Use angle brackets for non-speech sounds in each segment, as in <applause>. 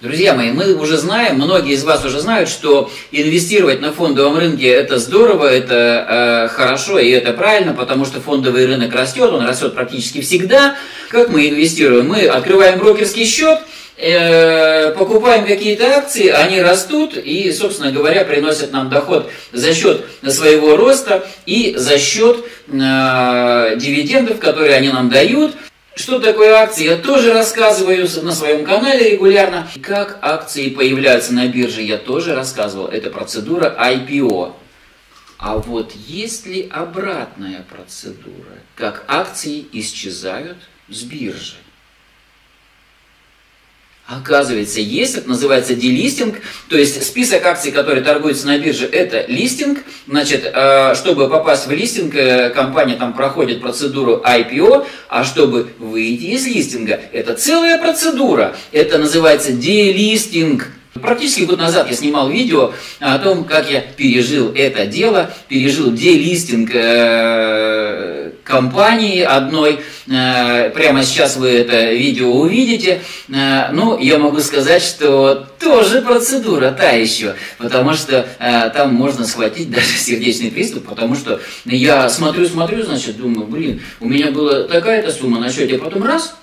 Друзья мои, мы уже знаем, многие из вас уже знают, что инвестировать на фондовом рынке это здорово, это э, хорошо и это правильно, потому что фондовый рынок растет, он растет практически всегда. Как мы инвестируем? Мы открываем брокерский счет, э, покупаем какие-то акции, они растут и, собственно говоря, приносят нам доход за счет своего роста и за счет э, дивидендов, которые они нам дают – что такое акции? Я тоже рассказываю на своем канале регулярно. Как акции появляются на бирже, я тоже рассказывал. Это процедура IPO. А вот есть ли обратная процедура, как акции исчезают с биржи? Оказывается, есть, это называется делистинг, то есть список акций, которые торгуются на бирже, это листинг. Значит, э, чтобы попасть в листинг, э, компания там проходит процедуру IPO, а чтобы выйти из листинга, это целая процедура. Это называется делистинг. Практически год назад я снимал видео о том, как я пережил это дело, пережил делистинг э, компании одной. Э, прямо сейчас вы это видео увидите. Э, ну, я могу сказать, что тоже процедура та еще, потому что там можно схватить <laughs> даже сердечный приступ, потому что я смотрю, смотрю, значит, думаю, блин, у меня была такая-то сумма на счете, а потом раз,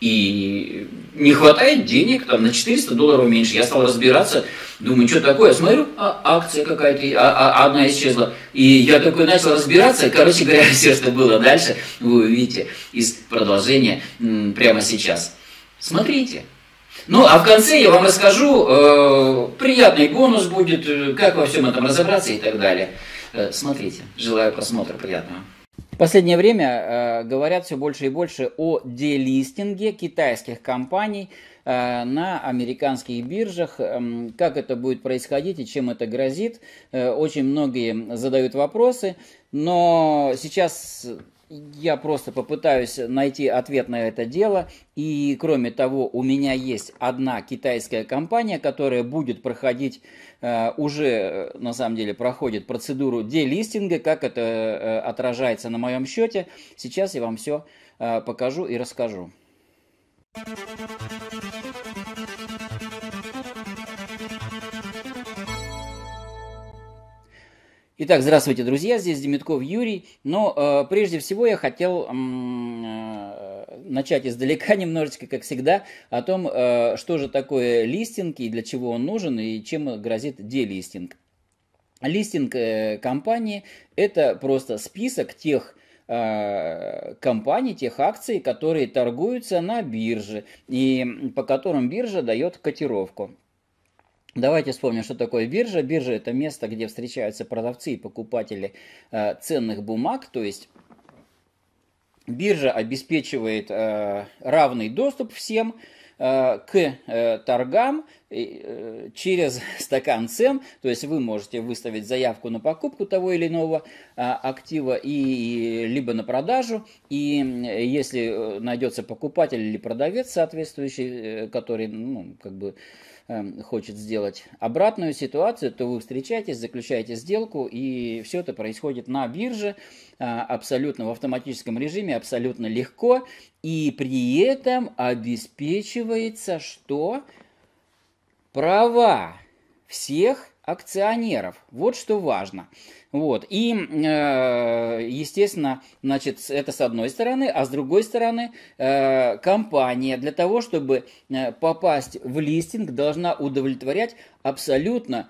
И не хватает денег, там на 400 долларов меньше. Я стал разбираться, думаю, что такое. Смотрю, а, акция какая-то, а, а, одна исчезла. И я такой начал разбираться. Короче говоря, <laughs> все, что было дальше, вы увидите из продолжения прямо сейчас. Смотрите. Ну, а в конце я вам расскажу, э, приятный бонус будет, э, как во всем этом разобраться и так далее. Э, смотрите. Желаю просмотра приятного. В последнее время э, говорят все больше и больше о делистинге китайских компаний э, на американских биржах. Э, как это будет происходить и чем это грозит? Э, очень многие задают вопросы, но сейчас я просто попытаюсь найти ответ на это дело. И кроме того, у меня есть одна китайская компания, которая будет проходить, э, уже э, на самом деле проходит процедуру делистинга, как это э, отражается на моем счете. Сейчас я вам все покажу и расскажу. Thank you. Итак, здравствуйте, друзья, здесь Демитков Юрий. Но э, прежде всего я хотел э, начать издалека <laughs> немножечко, как всегда, о том, э, что же такое листинг и для чего он нужен и чем грозит делистинг. Листинг э, компании – это просто список тех э, компаний, тех акций, которые торгуются на бирже и по которым биржа дает котировку. Давайте вспомним, что такое биржа. Биржа – это место, где встречаются продавцы и покупатели э, ценных бумаг, то есть биржа обеспечивает э, равный доступ всем э, к э, торгам э, через <laughs> стакан цен, то есть вы можете выставить заявку на покупку того или иного актива и либо на продажу, и если найдется покупатель или продавец соответствующий, который ну, как бы Эм, хочет сделать обратную ситуацию, то вы встречаетесь, заключаете сделку, и все это происходит на бирже а, абсолютно в автоматическом режиме, абсолютно легко, и при этом обеспечивается что? Права всех акционеров. Вот что важно. Вот. И, э, естественно, значит, это с одной стороны, а с другой стороны, э, компания для того, чтобы э, попасть в листинг, должна удовлетворять абсолютно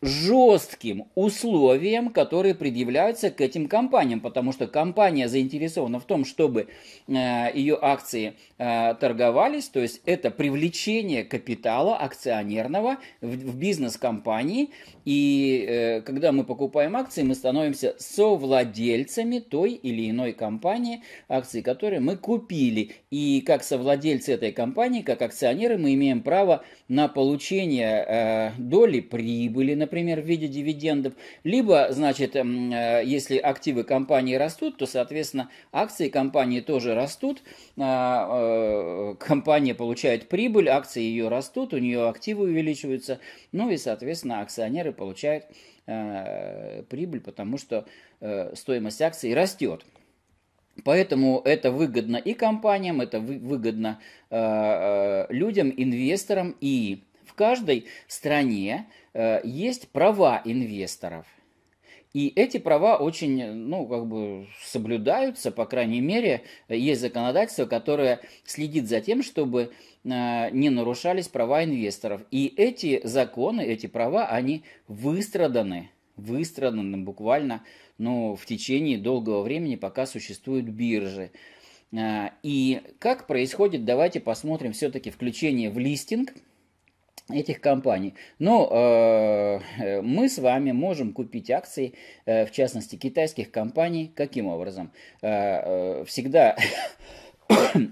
жестким условиям, которые предъявляются к этим компаниям, потому что компания заинтересована в том, чтобы э, ее акции э, торговались, то есть это привлечение капитала акционерного в, в бизнес компании, и э, когда мы покупаем акции, мы становимся совладельцами той или иной компании, акции которой мы купили, и как совладельцы этой компании, как акционеры, мы имеем право на получение э, доли прибыли, на например, в виде дивидендов, либо, значит, эм, э, если активы компании растут, то, соответственно, акции компании тоже растут, а, э, компания получает прибыль, акции ее растут, у нее активы увеличиваются, ну и, соответственно, акционеры получают э, прибыль, потому что стоимость акций растет. Поэтому это выгодно и компаниям, это выгодно людям, инвесторам и в каждой стране э, есть права инвесторов. И эти права очень, ну, как бы соблюдаются, по крайней мере, есть законодательство, которое следит за тем, чтобы э, не нарушались права инвесторов. И эти законы, эти права, они выстраданы, выстраданы буквально, ну, в течение долгого времени, пока существуют биржи. Э, и как происходит, давайте посмотрим все-таки включение в листинг – этих компаний. Но э, мы с вами можем купить акции, э, в частности, китайских компаний. Каким образом? Э, э, всегда... <coughs>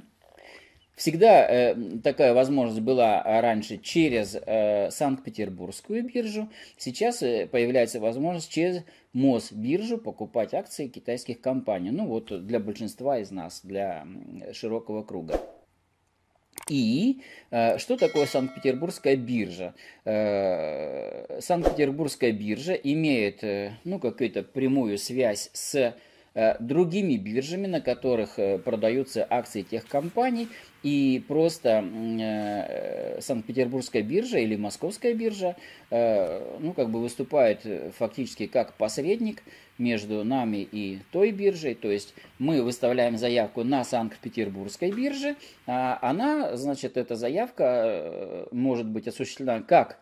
Всегда э, такая возможность была раньше через э, Санкт-Петербургскую биржу. Сейчас э, появляется возможность через Мосбиржу покупать акции китайских компаний. Ну вот для большинства из нас, для широкого круга. И э, что такое Санкт-Петербургская биржа? Э, Санкт-Петербургская биржа имеет э, ну, какую-то прямую связь с Э, другими биржами, на которых э, продаются акции тех компаний. И просто э, Санкт-Петербургская биржа или Московская биржа ну, как бы выступает фактически как посредник между нами и той биржей. То есть мы выставляем заявку на Санкт-Петербургской бирже. А она, значит, эта заявка может быть осуществлена как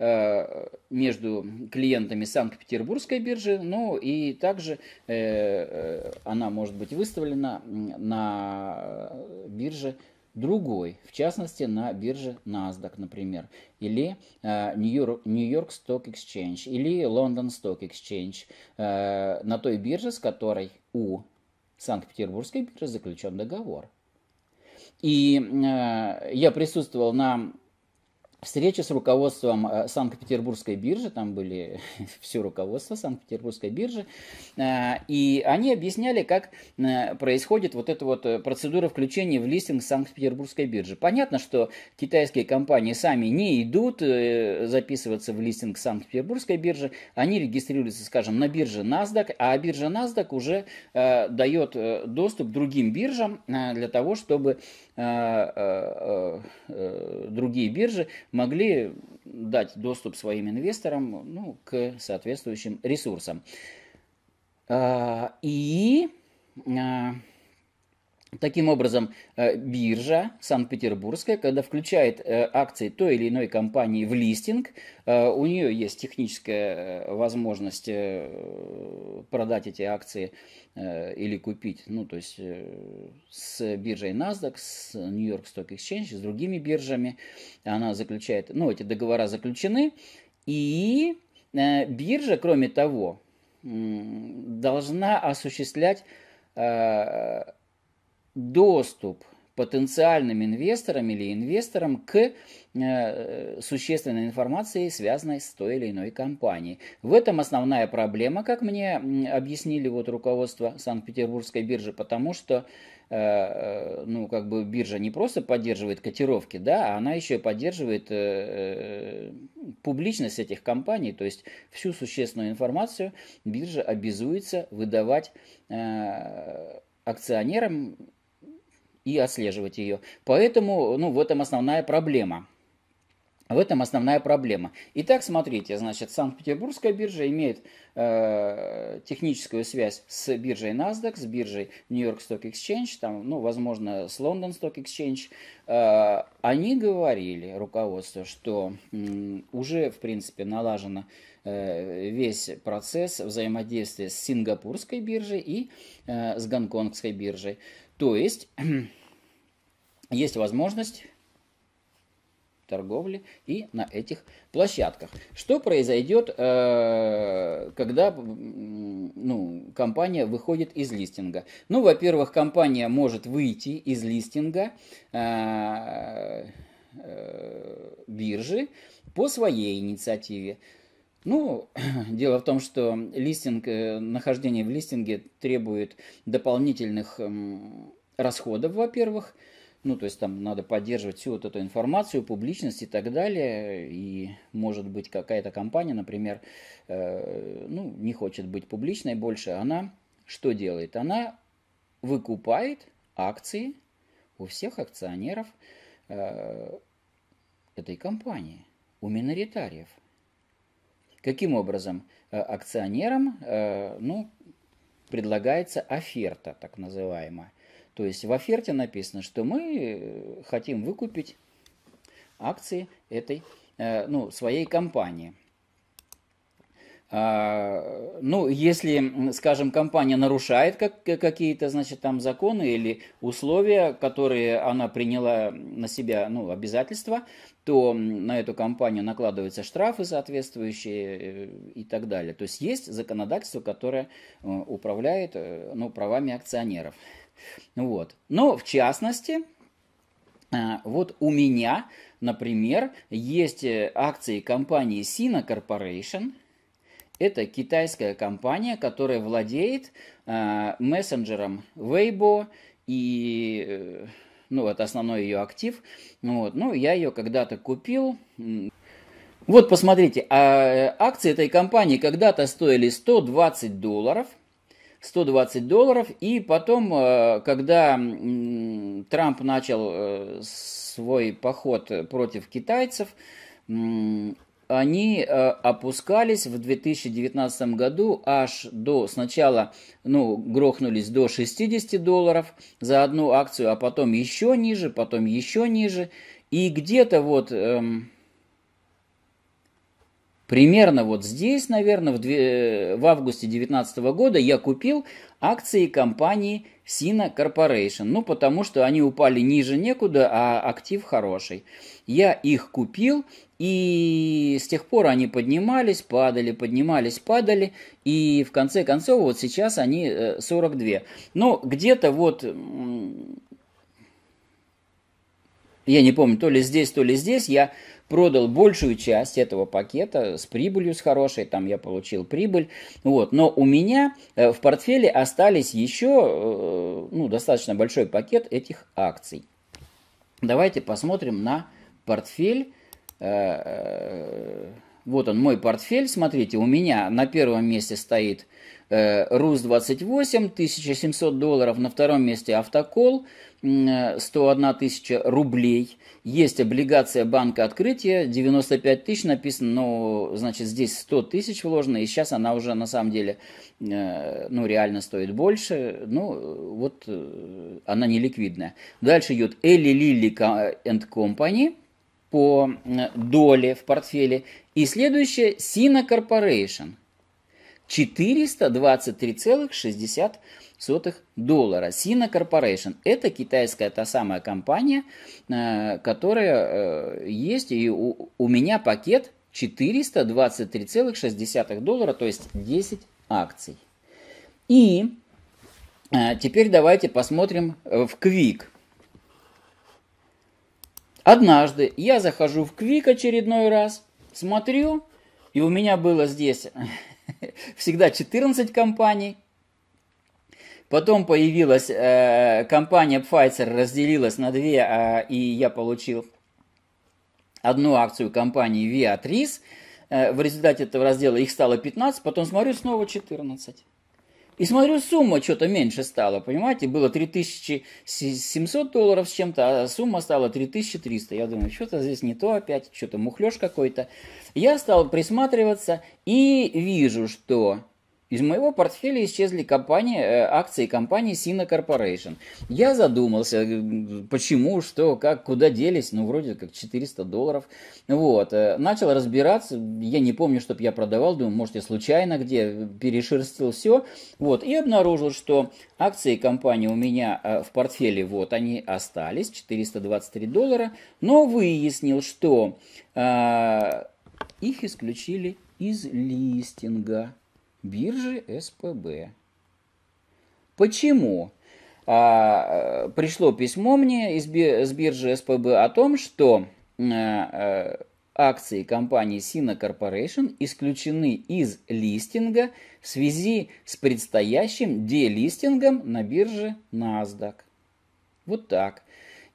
Э, между клиентами Санкт-Петербургской биржи, ну и также э, э, она может быть выставлена на бирже другой, в частности на бирже NASDAQ, например, или Нью-Йорк Сток New Exchange, или Лондон Сток Exchange, на той бирже, с которой у Санкт-Петербургской биржи заключен договор. И э, я присутствовал на встреча с руководством э, Санкт-Петербургской биржи, там были <laughs> все руководство Санкт-Петербургской биржи, э, и они объясняли, как э, происходит вот эта вот процедура включения в листинг Санкт-Петербургской биржи. Понятно, что китайские компании сами не идут записываться в листинг Санкт-Петербургской биржи, они регистрируются, скажем, на бирже NASDAQ, а биржа NASDAQ уже дает доступ другим биржам для того, чтобы а, а, а, другие биржи могли дать доступ своим инвесторам ну, к соответствующим ресурсам. И Таким образом, э, биржа Санкт-Петербургская, когда включает э, акции той или иной компании в листинг, э, у нее есть техническая возможность продать эти акции или купить, ну, то есть с биржей NASDAQ, с New York Stock Exchange, с другими биржами. Она заключает, ну, эти договора заключены. И биржа, кроме того, должна осуществлять доступ потенциальным инвесторам или инвесторам к э, существенной информации, связанной с той или иной компанией. В этом основная проблема, как мне объяснили вот руководство Санкт-Петербургской биржи, потому что э, э, ну, как бы биржа не просто поддерживает котировки, да, а она еще и поддерживает э, э публичность этих компаний, то есть всю существенную информацию биржа обязуется выдавать э, акционерам и отслеживать ее. Поэтому ну, в этом основная проблема. В этом основная проблема. Итак, смотрите, значит, Санкт-Петербургская биржа имеет э, техническую связь с биржей NASDAQ, с биржей New York Stock Exchange, там, ну, возможно, с London Stock Exchange. Э, они говорили, руководство, что э, уже, в принципе, налажено э, весь процесс взаимодействия с сингапурской биржей и э, с гонконгской биржей. То есть <clears throat> есть возможность торговли и на этих площадках. Что произойдет, э, когда ну, компания выходит из листинга? Ну, во-первых, компания может выйти из листинга э, э, биржи по своей инициативе. Ну, <clears throat> дело в том, что листинг, э, нахождение в листинге требует дополнительных эм, расходов, во-первых. Ну, то есть там надо поддерживать всю вот эту информацию, публичность и так далее. И, может быть, какая-то компания, например, э, ну, не хочет быть публичной больше, она что делает? Она выкупает акции у всех акционеров э, этой компании, у миноритариев – Каким образом? Э, акционерам э, ну, предлагается оферта, так называемая. То есть в оферте написано, что мы э, хотим выкупить акции этой, ну, своей компании – а, ну, если, скажем, компания нарушает как, э, какие-то, значит, там законы или условия, которые она приняла на себя, ну, обязательства, то на эту компанию накладываются штрафы соответствующие э, и так далее. То есть есть законодательство, которое э, управляет, ну, правами акционеров. Вот. Но, в частности, а, вот у меня, например, есть акции компании Sina Corporation – это китайская компания, которая владеет э, мессенджером Weibo и... Э, ну, вот основной ее актив. Вот. Ну, я ее когда-то купил. Вот посмотрите, а э, акции этой компании когда-то стоили 120 долларов. 120 долларов. И потом, э, когда Трамп начал э, свой поход против китайцев, они э, опускались в 2019 году аж до, сначала, ну, грохнулись до 60 долларов за одну акцию, а потом еще ниже, потом еще ниже. И где-то вот эм, примерно вот здесь, наверное, в, две, э, в августе 2019 года я купил акции компании Sina Corporation. Ну, потому что они упали ниже некуда, а актив хороший. Я их купил, и с тех пор они поднимались, падали, поднимались, падали. И в конце концов, вот сейчас они 42. Э, но где-то вот я не помню, то ли здесь, то ли здесь, я продал большую часть этого пакета с прибылью, с хорошей, там я получил прибыль, вот, но у меня э, в портфеле остались еще, э, ну, достаточно большой пакет этих акций. Давайте посмотрим на портфель Э, э, вот он мой портфель, смотрите, у меня на первом месте стоит э, РУС-28, 1700 долларов, на втором месте автокол, 101 тысяча рублей. Есть облигация банка открытия, 95 тысяч написано, но ну, значит, здесь 100 тысяч вложено, и сейчас она уже на самом деле, ну, реально стоит больше, ну, вот она не ликвидная. Дальше идет Элли Лили and Company – по доле в портфеле. И следующее Sina Corporation. 423,60 доллара. Sina Corporation. Это китайская та самая компания, э, которая э, есть. И у, у меня пакет 423,60 доллара, то есть 10 акций. И э, теперь давайте посмотрим в Quick. Однажды я захожу в Квик очередной раз, смотрю, и у меня было здесь <laughs> всегда 14 компаний. Потом появилась э, компания Pfizer, разделилась на две, э, и я получил одну акцию компании Viatris. Э, в результате этого раздела их стало 15, потом смотрю, снова 14. И смотрю, сумма что-то меньше стала, понимаете? Было 3700 долларов с чем-то, а сумма стала 3300. Я думаю, что-то здесь не то опять, что-то мухлёж какой-то. Я стал присматриваться и вижу, что из моего портфеля исчезли компании, э, акции компании Sina Corporation. Я задумался, э, почему, что, как, куда делись, ну, вроде как 400 долларов. Вот, э, начал разбираться, я не помню, чтобы я продавал, думаю, может, я случайно где перешерстил все. Вот, и обнаружил, что акции компании у меня в портфеле, вот, они остались, 423 доллара, но выяснил, что э, их исключили из листинга биржи СПБ. Почему? А, э, пришло письмо мне из, с биржи СПБ о том, что а, акции компании Sina Corporation исключены из листинга в связи с предстоящим делистингом на бирже NASDAQ. Вот так.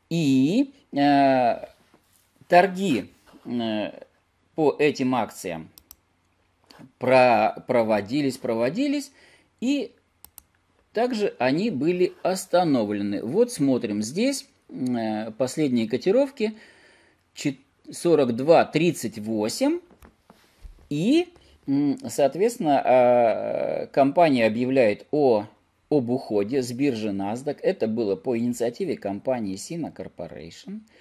И э, торги э, по этим акциям про проводились, проводились, и также они были остановлены. Вот смотрим здесь э, последние котировки 42.38 и, соответственно, а, э, компания объявляет о об уходе с биржи NASDAQ. Это было по инициативе компании Sina Corporation –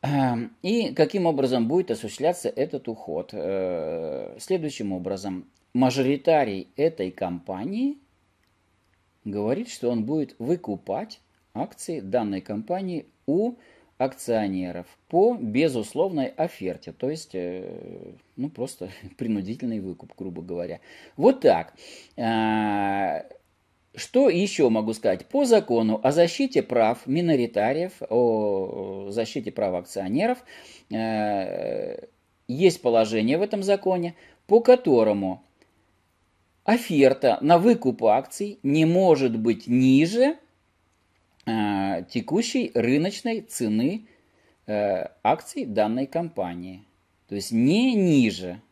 Эм, и каким образом будет осуществляться этот уход? Э, следующим образом. Мажоритарий этой компании говорит, что он будет выкупать акции данной компании у акционеров по безусловной оферте, то есть, э, ну, просто <laughs> принудительный выкуп, грубо говоря. Вот так. Э, что еще могу сказать? По закону о защите прав миноритариев, о защите прав акционеров, э, есть положение в этом законе, по которому оферта на выкуп акций не может быть ниже э, текущей рыночной цены э, акций данной компании. То есть не ниже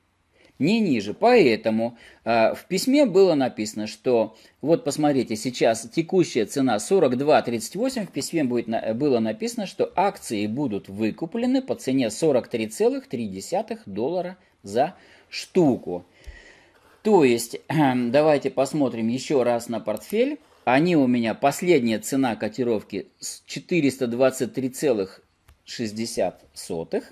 не ниже. Поэтому э, в письме было написано, что вот посмотрите, сейчас текущая цена 42.38, в письме будет, на, было написано, что акции будут выкуплены по цене 43,3 доллара за штуку. То есть, э, <clears throat> давайте посмотрим еще раз на портфель. Они у меня, последняя цена котировки 423,60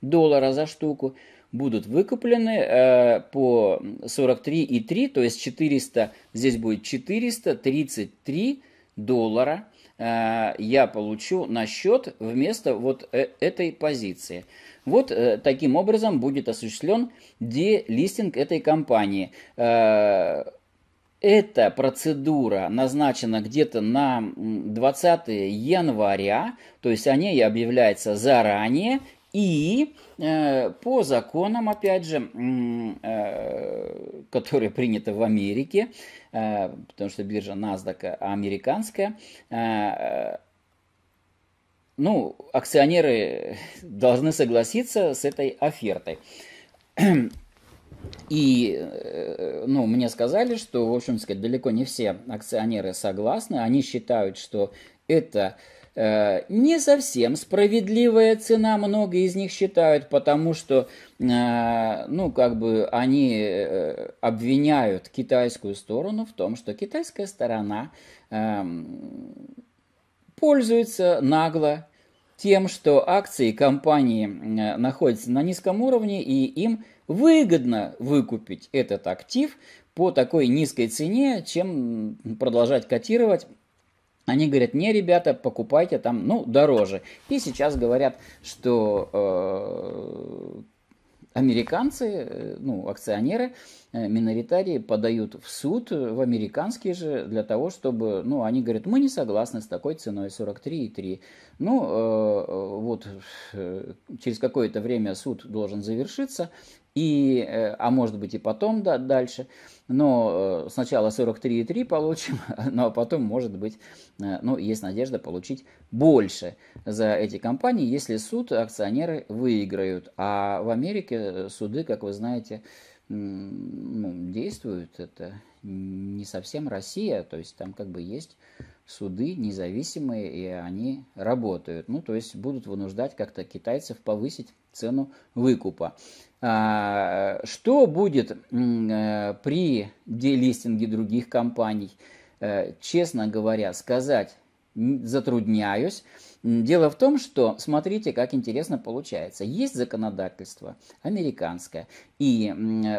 доллара за штуку будут выкуплены э, по 43,3, то есть 400, здесь будет 433 доллара э, я получу на счет вместо вот э, этой позиции. Вот э, таким образом будет осуществлен делистинг этой компании. Э, эта процедура назначена где-то на 20 января, то есть о ней объявляется заранее, и э, по законам, опять же, э, которые приняты в Америке, э, потому что биржа NASDAQ американская, ну, акционеры должны согласиться с этой офертой. И, ну, мне сказали, что, в общем то далеко не все акционеры согласны. Они считают, что это Э, не совсем справедливая цена, много из них считают, потому что, э, ну, как бы они э, обвиняют китайскую сторону в том, что китайская сторона эм, пользуется нагло тем, что акции компании находятся на низком уровне, и им выгодно выкупить этот актив по такой низкой цене, чем продолжать котировать они говорят, не, ребята, покупайте там, ну, дороже. И сейчас говорят, что э, американцы, э, ну, акционеры, э, миноритарии подают в суд, э, в американский же, для того, чтобы, ну, они говорят, мы не согласны с такой ценой 43,3. Ну, э, вот через какое-то время суд должен завершиться, и, э, а может быть и потом да, дальше, но э, сначала 43,3 получим, <laughs> но ну, а потом, может быть, э, ну есть надежда получить больше за эти компании, если суд акционеры выиграют. А в Америке суды, как вы знаете, ну, действуют, это не совсем Россия, то есть там как бы есть суды независимые, и они работают. Ну, то есть будут вынуждать как-то китайцев повысить цену выкупа. А, что будет э, при делистинге других компаний? Э, честно говоря, сказать затрудняюсь. Дело в том, что, смотрите, как интересно получается. Есть законодательство американское, и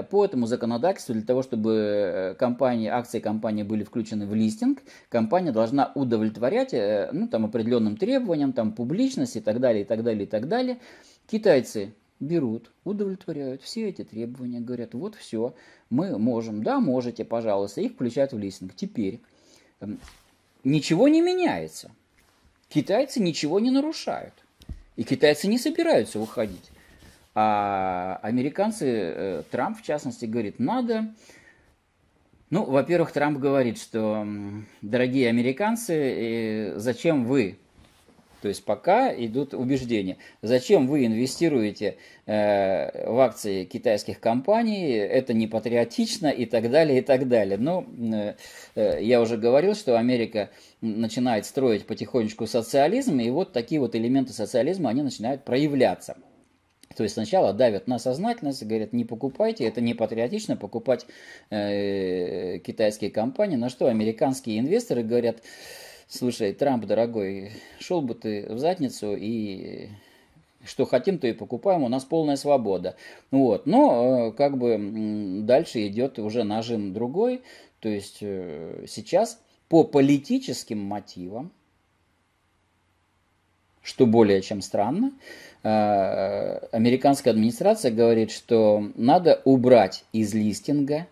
по этому законодательству, для того, чтобы э, компании, акции компании были включены в листинг, компания должна удовлетворять э, ну, там, определенным требованиям, там, публичность и так далее, и так далее, и так далее. Китайцы берут, удовлетворяют все эти требования, говорят, вот все, мы можем, да, можете, пожалуйста, их включать в листинг. Теперь ничего не меняется. Китайцы ничего не нарушают. И китайцы не собираются выходить. А американцы, э, Трамп в частности, говорит, надо... Ну, во-первых, Трамп говорит, что, дорогие американцы, э, зачем вы то есть пока идут убеждения. Зачем вы инвестируете э, в акции китайских компаний, это не патриотично и так далее, и так далее. Но э, э, я уже говорил, что Америка начинает строить потихонечку социализм, и вот такие вот элементы социализма, они начинают проявляться. То есть сначала давят на сознательность, говорят, не покупайте, это не патриотично покупать э, китайские компании, на что американские инвесторы говорят, э, Слушай, Трамп, дорогой, шел бы ты в задницу и что хотим, то и покупаем, у нас полная свобода. Вот. Но э, как бы дальше идет уже нажим другой, то есть э, сейчас по политическим мотивам, что более чем странно, э, американская администрация говорит, что надо убрать из листинга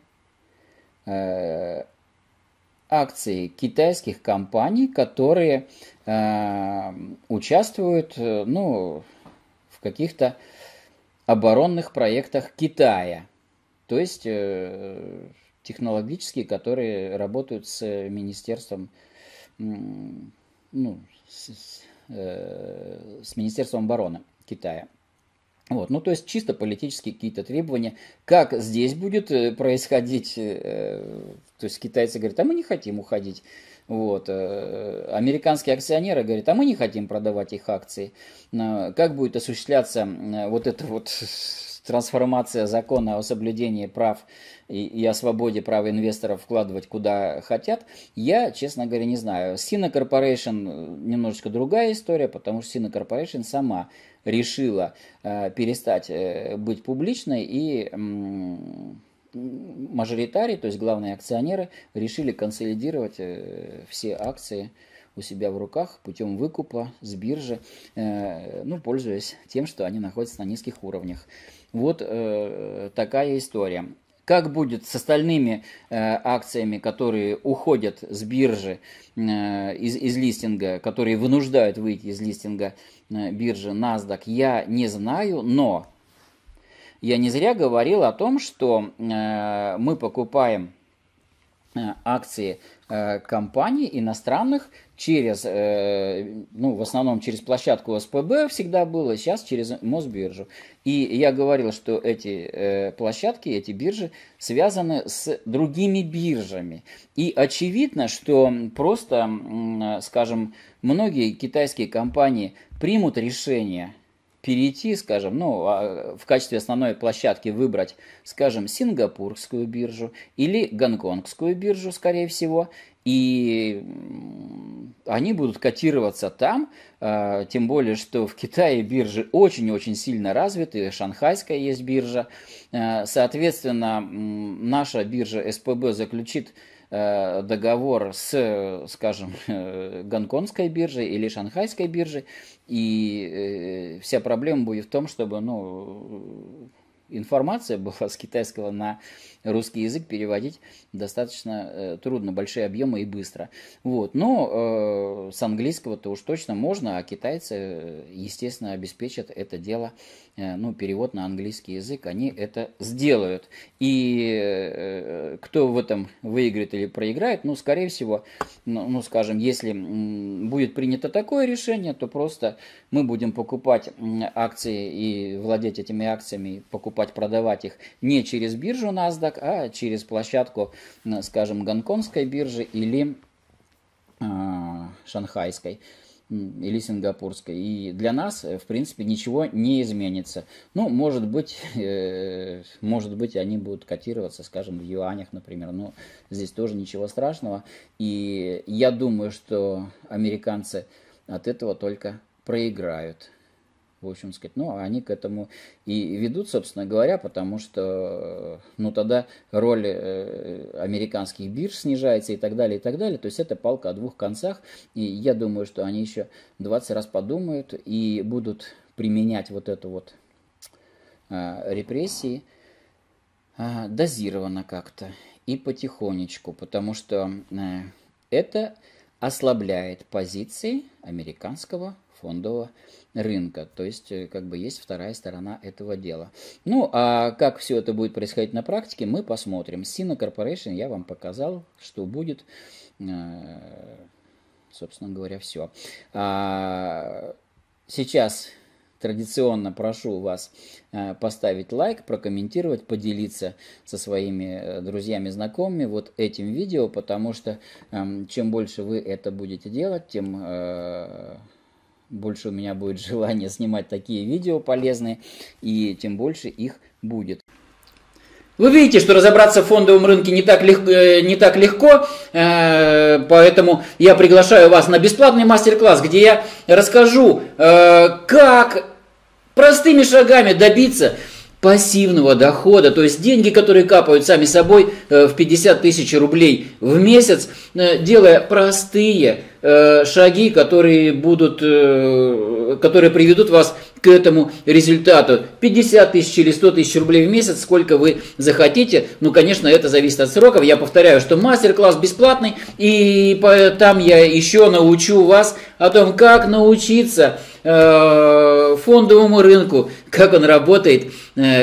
акции китайских компаний, которые э, участвуют э, ну, в каких-то оборонных проектах Китая. То есть э, технологические, которые работают с Министерством, ну, с, с, э, с Министерством обороны Китая. Вот, ну, то есть чисто политические какие-то требования. Как здесь будет э, происходить, э, то есть китайцы говорят, а мы не хотим уходить. Вот, э, американские акционеры говорят, а мы не хотим продавать их акции. Как будет осуществляться вот это вот <laughs> трансформация закона о соблюдении прав и, и о свободе права инвесторов вкладывать куда хотят, я, честно говоря, не знаю. С Corporation э, немножечко другая история, потому что Sina Corporation сама решила э, перестать э, быть публичной и... Э, мажоритарии, то есть главные акционеры, решили консолидировать э, все акции у себя в руках путем выкупа с биржи, э, ну, пользуясь тем, что они находятся на низких уровнях. Вот э, э, такая история. Как будет с остальными э, акциями, которые уходят с биржи, э, из, из листинга, которые вынуждают выйти из листинга э, биржи NASDAQ, я не знаю, но я не зря говорил о том, что э, мы покупаем э, акции э, компаний иностранных, через, э, ну, в основном через площадку СПБ всегда было, сейчас через Мосбиржу. И я говорил, что эти э, площадки, эти биржи связаны с другими биржами. И очевидно, что просто, скажем, многие китайские компании примут решение перейти, скажем, ну, а, в качестве основной площадки выбрать, скажем, сингапурскую биржу или гонконгскую биржу, скорее всего, и они будут котироваться там, а, тем более, что в Китае биржи очень-очень сильно развиты, шанхайская есть биржа, а, соответственно, наша биржа СПБ заключит Э, договор с, э, скажем, <laughs> э, гонконгской биржей или шанхайской биржей, и вся проблема будет в том, чтобы, ну, информация была с китайского на русский язык переводить достаточно трудно, большие объемы и быстро. Вот. Но с английского-то уж точно можно, а китайцы, естественно, обеспечат это дело Э, ну, перевод на английский язык, они это сделают. И э, кто в этом выиграет или проиграет, ну, скорее всего, ну, ну скажем, если будет принято такое решение, то просто мы будем покупать акции и владеть этими акциями, покупать, продавать их не через биржу NASDAQ, а через площадку, скажем, гонконгской биржи или э, шанхайской или сингапурской. И для нас, э, в принципе, ничего не изменится. Ну, может быть, <laughs> э, может быть, они будут котироваться, скажем, в юанях, например. Но здесь тоже ничего страшного. И я думаю, что американцы от этого только проиграют в общем сказать. Ну, они к этому и ведут, собственно говоря, потому что, э, ну, тогда роль э, американских бирж снижается и так далее, и так далее. То есть это палка о двух концах, и я думаю, что они еще 20 раз подумают и будут применять вот эту вот э, репрессии дозированно как-то и потихонечку, потому что это ослабляет позиции американского фондового рынка. То есть, э, как бы есть вторая сторона этого дела. Ну, а как все это будет происходить на практике, мы посмотрим. С Sino Corporation я вам показал, что будет, э, собственно говоря, все. А, сейчас традиционно прошу вас э, поставить лайк, прокомментировать, поделиться со своими друзьями, знакомыми вот этим видео, потому что эм, чем больше вы это будете делать, тем больше у меня будет <laughs> желание снимать такие видео полезные, и тем больше их будет. Вы видите, что разобраться в фондовом рынке не так, легко, э, не так легко, э, поэтому я приглашаю вас на бесплатный мастер-класс, где я расскажу, э, как простыми шагами добиться пассивного дохода, то есть деньги, которые капают сами собой в 50 тысяч рублей в месяц, делая простые Э, шаги, которые будут, э, которые приведут вас к этому результату. 50 тысяч или 100 тысяч рублей в месяц, сколько вы захотите. Ну, конечно, это зависит от сроков. Я повторяю, что мастер-класс бесплатный, и там я еще научу вас о том, как научиться э, фондовому рынку, как он работает.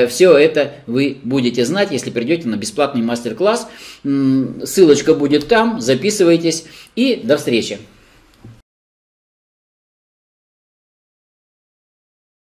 Все это вы будете знать, если придете на бесплатный мастер-класс. Ссылочка будет там, записывайтесь. И до встречи!